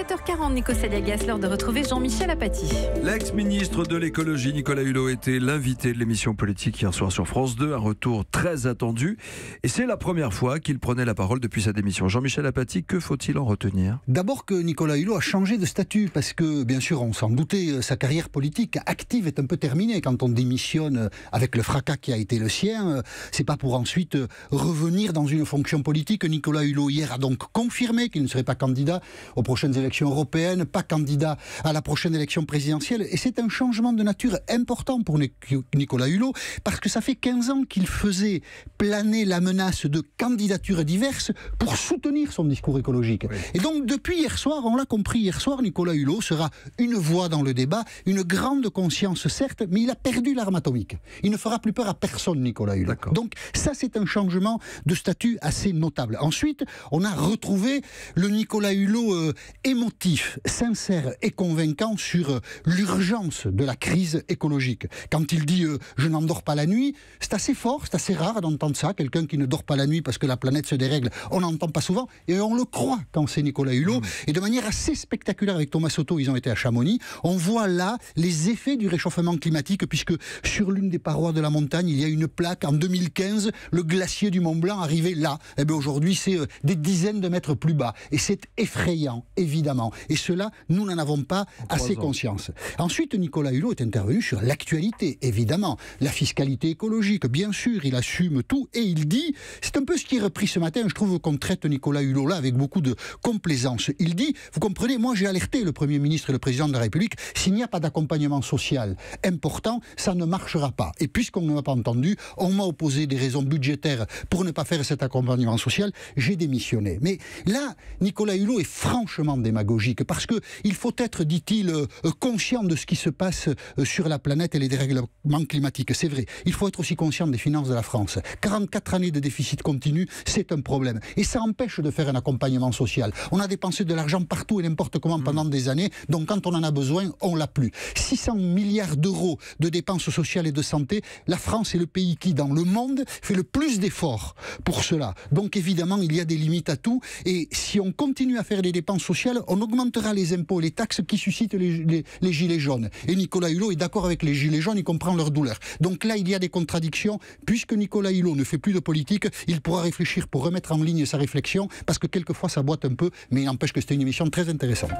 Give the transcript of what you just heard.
7h40, Nico Saliagas, lors de retrouver Jean-Michel Apathy. L'ex-ministre de l'écologie, Nicolas Hulot, était l'invité de l'émission politique hier soir sur France 2, un retour très attendu. Et c'est la première fois qu'il prenait la parole depuis sa démission. Jean-Michel Apathy, que faut-il en retenir D'abord que Nicolas Hulot a changé de statut, parce que, bien sûr, on s'en doutait, euh, sa carrière politique active est un peu terminée quand on démissionne euh, avec le fracas qui a été le sien. Euh, c'est pas pour ensuite revenir dans une fonction politique. Nicolas Hulot, hier, a donc confirmé qu'il ne serait pas candidat aux prochaines élections européenne, pas candidat à la prochaine élection présidentielle. Et c'est un changement de nature important pour Nicolas Hulot, parce que ça fait 15 ans qu'il faisait planer la menace de candidatures diverses pour soutenir son discours écologique. Et donc, depuis hier soir, on l'a compris, hier soir, Nicolas Hulot sera une voix dans le débat, une grande conscience, certes, mais il a perdu l'arme atomique. Il ne fera plus peur à personne, Nicolas Hulot. Donc, ça, c'est un changement de statut assez notable. Ensuite, on a retrouvé le Nicolas Hulot émotionnel euh, motif sincère et convaincant sur euh, l'urgence de la crise écologique. Quand il dit euh, je je n'endors pas la nuit, c'est assez fort, c'est assez rare d'entendre ça. Quelqu'un qui ne dort pas la nuit parce que la planète se dérègle, on n'entend pas souvent et on le croit quand c'est Nicolas Hulot. Mmh. Et de manière assez spectaculaire avec Thomas Soto, ils ont été à Chamonix. On voit là les effets du réchauffement climatique puisque sur l'une des parois de la montagne, il y a une plaque en 2015, le glacier du Mont Blanc arrivait là. Et eh bien aujourd'hui, c'est euh, des dizaines de mètres plus bas et c'est effrayant, évidemment et cela, nous n'en avons pas assez conscience. Ensuite, Nicolas Hulot est intervenu sur l'actualité, évidemment. La fiscalité écologique, bien sûr, il assume tout et il dit, c'est un peu ce qui est repris ce matin, je trouve qu'on traite Nicolas Hulot là avec beaucoup de complaisance. Il dit, vous comprenez, moi j'ai alerté le Premier ministre et le Président de la République, s'il n'y a pas d'accompagnement social important, ça ne marchera pas. Et puisqu'on ne m'a pas entendu, on m'a opposé des raisons budgétaires pour ne pas faire cet accompagnement social, j'ai démissionné. Mais là, Nicolas Hulot est franchement démissionné parce que il faut être, dit-il, euh, conscient de ce qui se passe euh, sur la planète et les dérèglements climatiques. C'est vrai. Il faut être aussi conscient des finances de la France. 44 années de déficit continu, c'est un problème. Et ça empêche de faire un accompagnement social. On a dépensé de l'argent partout et n'importe comment pendant mm. des années. Donc quand on en a besoin, on l'a plus. 600 milliards d'euros de dépenses sociales et de santé. La France est le pays qui, dans le monde, fait le plus d'efforts pour cela. Donc évidemment, il y a des limites à tout. Et si on continue à faire des dépenses sociales, on augmentera les impôts, les taxes qui suscitent les, gilets jaunes. Et Nicolas Hulot est d'accord avec les gilets jaunes, il comprend leur douleur. Donc là, il y a des contradictions. Puisque Nicolas Hulot ne fait plus de politique, il pourra réfléchir pour remettre en ligne sa réflexion, parce que quelquefois ça boite un peu, mais il n'empêche que c'était une émission très intéressante.